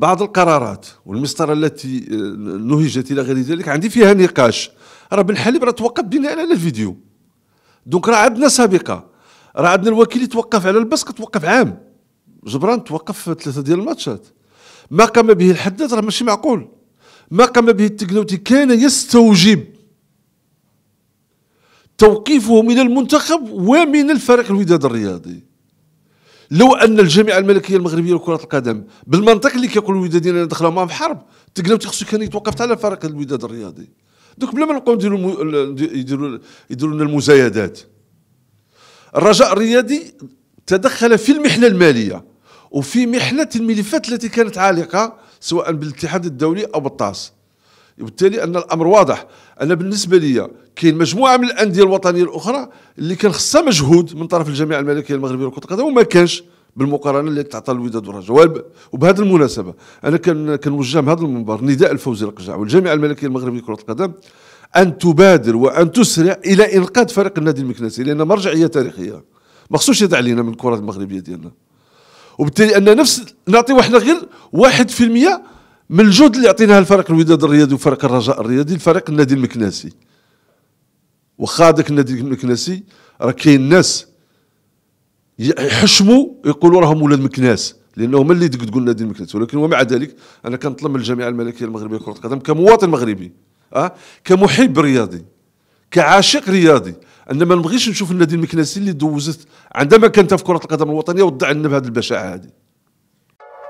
بعض القرارات والمسطره التي آه، نهجت الى غير ذلك عندي فيها نقاش راه بن حليب راه توقف بناء على الفيديو دونك راه عندنا سابقه راه عندنا الوكيل يتوقف على البسك توقف عام جبران توقف ثلاثه ديال الماتشات ما قام به الحداد راه ماشي معقول ما قام به التكنوتي كان يستوجب توقيفه من المنتخب ومن الفريق الوداد الرياضي لو ان الجامعه الملكيه المغربيه لكره القدم بالمنطق اللي كيقول الودادين دخلوا معاهم حرب تقلب خصو كان يتوقف على فريق الوداد الرياضي دوك بلا ما نبقاو نديروا يديروا يديروا لنا المزايدات الرجاء الرياضي تدخل في المحنه الماليه وفي محنه الملفات التي كانت عالقه سواء بالاتحاد الدولي او بالطاس وبالتالي ان الامر واضح انا بالنسبه لي كاين مجموعه من الانديه الوطنيه الاخرى اللي كان خصها مجهود من طرف الجامعه الملكيه المغربيه لكره القدم وما كانش بالمقارنه اللي تعطى الوداد والرجاء وبهذه المناسبه انا كان كنوجه من هذا المنبر نداء الفوز القجع والجامعه الملكيه المغربيه لكره القدم ان تبادر وان تسرع الى انقاذ فريق النادي المكناسي لان مرجعيه تاريخيه ما خصوش يدع علينا من الكره المغربيه ديالنا وبالتالي ان نفس نعطيو احنا غير 1% من الجهد اللي عطيناها الفريق الوداد الرياضي وفريق الرجاء الرياضي الفريق النادي المكناسي وخا هذاك النادي المكناسي راه كاين ناس يحشموا يقولوا راهم ولاد مكناس لانه ما اللي تقول النادي المكناسي ولكن ومع ذلك انا كنطلب من الجامعه الملكيه المغربيه لكره القدم كمواطن مغربي أه؟ كمحب رياضي كعاشق رياضي ان ما نبغيش نشوف النادي المكناسي اللي دوزت عندما كانت في كره القدم الوطنيه وضع لنا بهذه البشاعه هذه